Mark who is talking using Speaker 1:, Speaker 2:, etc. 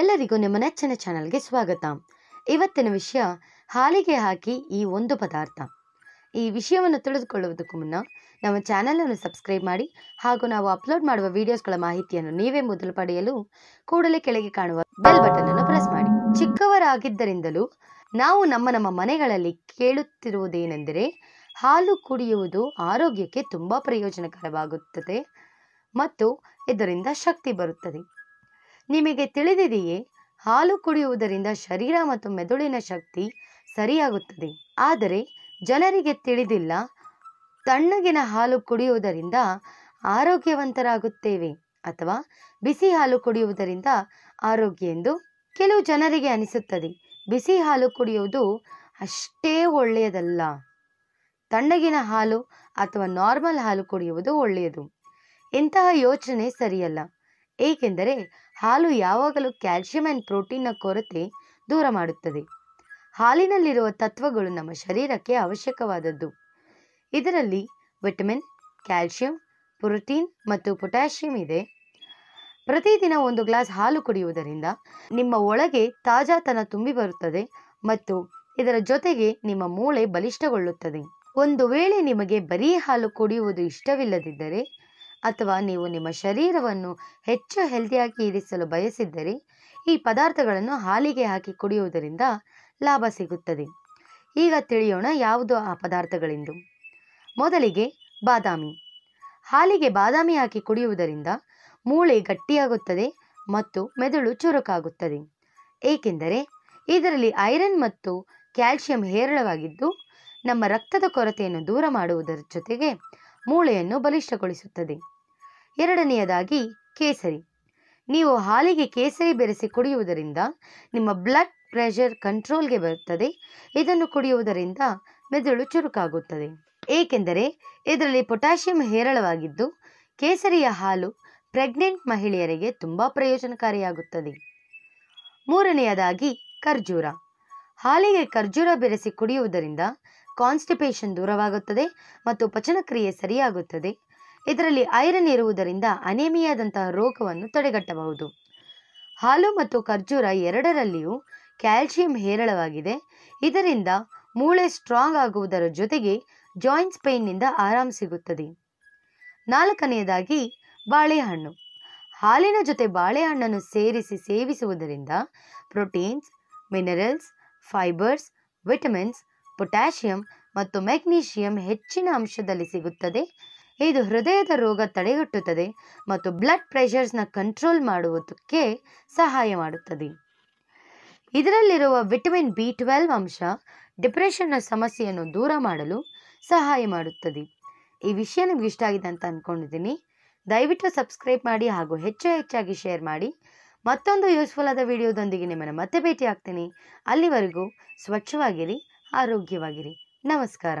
Speaker 1: ಎಲ್ಲರಿಗೂ ನಿಮ್ಮ ನೆಚ್ಚಿನ ಚಾನಲ್ಗೆ ಸ್ವಾಗತ ಇವತ್ತಿನ ವಿಷಯ ಹಾಲಿಗೆ ಹಾಕಿ ಈ ಒಂದು ಪದಾರ್ಥ ಈ ವಿಷಯವನ್ನು ತಿಳಿದುಕೊಳ್ಳುವುದಕ್ಕೂ ಮುನ್ನ ನಮ್ಮ ಚಾನಲನ್ನು ಸಬ್ಸ್ಕ್ರೈಬ್ ಮಾಡಿ ಹಾಗೂ ನಾವು ಅಪ್ಲೋಡ್ ಮಾಡುವ ವಿಡಿಯೋಸ್ಗಳ ಮಾಹಿತಿಯನ್ನು ನೀವೇ ಮೊದಲು ಪಡೆಯಲು ಕೂಡಲೇ ಕೆಳಗೆ ಕಾಣುವ ಬೆಲ್ ಬಟನ್ ಅನ್ನು ಪ್ರೆಸ್ ಮಾಡಿ ಚಿಕ್ಕವರಾಗಿದ್ದರಿಂದಲೂ ನಾವು ನಮ್ಮ ನಮ್ಮ ಮನೆಗಳಲ್ಲಿ ಕೇಳುತ್ತಿರುವುದೇನೆಂದರೆ ಹಾಲು ಕುಡಿಯುವುದು ಆರೋಗ್ಯಕ್ಕೆ ತುಂಬ ಪ್ರಯೋಜನಕರವಾಗುತ್ತದೆ ಮತ್ತು ಇದರಿಂದ ಶಕ್ತಿ ಬರುತ್ತದೆ ನಿಮಗೆ ತಿಳಿದಿದೆಯೇ ಹಾಲು ಕುಡಿಯುವುದರಿಂದ ಶರೀರ ಮತ್ತು ಮೆದುಳಿನ ಶಕ್ತಿ ಸರಿಯಾಗುತ್ತದೆ ಆದರೆ ಜನರಿಗೆ ತಿಳಿದಿಲ್ಲ ತಣ್ಣಗಿನ ಹಾಲು ಕುಡಿಯುವುದರಿಂದ ಆರೋಗ್ಯವಂತರಾಗುತ್ತೇವೆ ಅಥವಾ ಬಿಸಿ ಹಾಲು ಕುಡಿಯುವುದರಿಂದ ಆರೋಗ್ಯ ಎಂದು ಕೆಲವು ಜನರಿಗೆ ಅನಿಸುತ್ತದೆ ಬಿಸಿ ಹಾಲು ಕುಡಿಯುವುದು ಅಷ್ಟೇ ಒಳ್ಳೆಯದಲ್ಲ ತಣ್ಣಗಿನ ಹಾಲು ಅಥವಾ ನಾರ್ಮಲ್ ಹಾಲು ಕುಡಿಯುವುದು ಒಳ್ಳೆಯದು ಇಂತಹ ಯೋಚನೆ ಸರಿಯಲ್ಲ ಏಕೆಂದರೆ ಹಾಲು ಯಾವಾಗಲೂ ಕ್ಯಾಲ್ಸಿಯಂ ಆ್ಯಂಡ್ ಪ್ರೋಟೀನ್ನ ಕೊರತೆ ದೂರ ಮಾಡುತ್ತದೆ ಹಾಲಿನಲ್ಲಿರುವ ತತ್ವಗಳು ನಮ್ಮ ಶರೀರಕ್ಕೆ ಅವಶ್ಯಕವಾದದ್ದು ಇದರಲ್ಲಿ ವಿಟಮಿನ್ ಕ್ಯಾಲ್ಸಿಯಂ ಪ್ರೋಟೀನ್ ಮತ್ತು ಪೊಟ್ಯಾಷಿಯಂ ಇದೆ ಪ್ರತಿದಿನ ಒಂದು ಗ್ಲಾಸ್ ಹಾಲು ಕುಡಿಯುವುದರಿಂದ ನಿಮ್ಮ ಒಳಗೆ ತಾಜಾತನ ತುಂಬಿ ಬರುತ್ತದೆ ಮತ್ತು ಇದರ ಜೊತೆಗೆ ನಿಮ್ಮ ಮೂಳೆ ಬಲಿಷ್ಠಗೊಳ್ಳುತ್ತದೆ ಒಂದು ವೇಳೆ ನಿಮಗೆ ಬರೀ ಹಾಲು ಕುಡಿಯುವುದು ಇಷ್ಟವಿಲ್ಲದಿದ್ದರೆ ಅಥವಾ ನೀವು ನಿಮ್ಮ ಶರೀರವನ್ನು ಹೆಚ್ಚು ಹೆಲ್ದಿಯಾಗಿ ಇರಿಸಲು ಬಯಸಿದ್ದರೆ ಈ ಪದಾರ್ಥಗಳನ್ನು ಹಾಲಿಗೆ ಹಾಕಿ ಕುಡಿಯುವುದರಿಂದ ಲಾಭ ಸಿಗುತ್ತದೆ ಈಗ ತಿಳಿಯೋಣ ಯಾವುದು ಆ ಪದಾರ್ಥಗಳೆಂದು ಮೊದಲಿಗೆ ಬಾದಾಮಿ ಹಾಲಿಗೆ ಬಾದಾಮಿ ಹಾಕಿ ಕುಡಿಯುವುದರಿಂದ ಮೂಳೆ ಗಟ್ಟಿಯಾಗುತ್ತದೆ ಮತ್ತು ಮೆದುಳು ಚುರುಕಾಗುತ್ತದೆ ಏಕೆಂದರೆ ಇದರಲ್ಲಿ ಐರನ್ ಮತ್ತು ಕ್ಯಾಲ್ಸಿಯಂ ಹೇರಳವಾಗಿದ್ದು ನಮ್ಮ ರಕ್ತದ ಕೊರತೆಯನ್ನು ದೂರ ಮಾಡುವುದರ ಜೊತೆಗೆ ಮೂಳೆಯನ್ನು ಬಲಿಷ್ಠಗೊಳಿಸುತ್ತದೆ ಎರಡನೆಯದಾಗಿ ಕೇಸರಿ ನೀವು ಹಾಲಿಗೆ ಕೇಸರಿ ಬೆರೆಸಿ ಕುಡಿಯುವುದರಿಂದ ನಿಮ್ಮ ಬ್ಲಡ್ ಪ್ರೆಷರ್ ಕಂಟ್ರೋಲ್ಗೆ ಬರುತ್ತದೆ ಇದನ್ನು ಕುಡಿಯುವುದರಿಂದ ಮೆದುಳು ಚುರುಕಾಗುತ್ತದೆ ಏಕೆಂದರೆ ಇದರಲ್ಲಿ ಪೊಟ್ಯಾಷಿಯಂ ಹೇರಳವಾಗಿದ್ದು ಕೇಸರಿಯ ಹಾಲು ಪ್ರೆಗ್ನೆಂಟ್ ಮಹಿಳೆಯರಿಗೆ ತುಂಬ ಪ್ರಯೋಜನಕಾರಿಯಾಗುತ್ತದೆ ಮೂರನೆಯದಾಗಿ ಖರ್ಜೂರ ಹಾಲಿಗೆ ಖರ್ಜೂರ ಬೆರೆಸಿ ಕುಡಿಯುವುದರಿಂದ ಕಾನ್ಸ್ಟಿಪೇಷನ್ ದೂರವಾಗುತ್ತದೆ ಮತ್ತು ಪಚನಕ್ರಿಯೆ ಸರಿಯಾಗುತ್ತದೆ ಇದರಲ್ಲಿ ಐರನ್ ಇರುವುದರಿಂದ ಅನೇಮಿಯಾದಂತಹ ರೋಗವನ್ನು ತಡೆಗಟ್ಟಬಹುದು ಹಾಲು ಮತ್ತು ಖರ್ಜೂರ ಎರಡರಲ್ಲಿಯೂ ಕ್ಯಾಲ್ಸಿಯಂ ಹೇರಳವಾಗಿದೆ ಇದರಿಂದ ಮೂಳೆ ಸ್ಟ್ರಾಂಗ್ ಆಗುವುದರ ಜೊತೆಗೆ ಜಾಯಿಂಟ್ಸ್ ಪೇನ್ನಿಂದ ಆರಾಮ್ ಸಿಗುತ್ತದೆ ನಾಲ್ಕನೆಯದಾಗಿ ಬಾಳೆಹಣ್ಣು ಹಾಲಿನ ಜೊತೆ ಬಾಳೆಹಣ್ಣನ್ನು ಸೇರಿಸಿ ಸೇವಿಸುವುದರಿಂದ proteins minerals fibres vitamins potassium ಮತ್ತು ಮೆಗ್ನೀಷಿಯಂ ಹೆಚ್ಚಿನ ಅಂಶದಲ್ಲಿ ಸಿಗುತ್ತದೆ ಇದು ಹೃದಯದ ರೋಗ ತಡೆಗಟ್ಟುತ್ತದೆ ಮತ್ತು ಬ್ಲಡ್ ಪ್ರೆಷರ್ಸ್ನ ಕಂಟ್ರೋಲ್ ಮಾಡುವುದಕ್ಕೆ ಸಹಾಯ ಮಾಡುತ್ತದೆ ಇದರಲ್ಲಿರುವ ವಿಟಮಿನ್ ಬಿ ಟ್ವೆಲ್ವ್ ಅಂಶ ಡಿಪ್ರೆಷನ್ನ ಸಮಸ್ಯೆಯನ್ನು ದೂರ ಮಾಡಲು ಸಹಾಯ ಮಾಡುತ್ತದೆ ಈ ವಿಷಯ ನಿಮ್ಗೆ ಇಷ್ಟ ಆಗಿದೆ ಅಂತ ಅಂದ್ಕೊಂಡಿದ್ದೀನಿ ದಯವಿಟ್ಟು ಸಬ್ಸ್ಕ್ರೈಬ್ ಮಾಡಿ ಹಾಗೂ ಹೆಚ್ಚು ಹೆಚ್ಚಾಗಿ ಶೇರ್ ಮಾಡಿ ಮತ್ತೊಂದು ಯೂಸ್ಫುಲ್ ಆದ ವಿಡಿಯೋದೊಂದಿಗೆ ನಿಮ್ಮನ್ನು ಮತ್ತೆ ಭೇಟಿ ಆಗ್ತೀನಿ ಅಲ್ಲಿವರೆಗೂ ಸ್ವಚ್ಛವಾಗಿರಿ ಆರೋಗ್ಯವಾಗಿರಿ ನಮಸ್ಕಾರ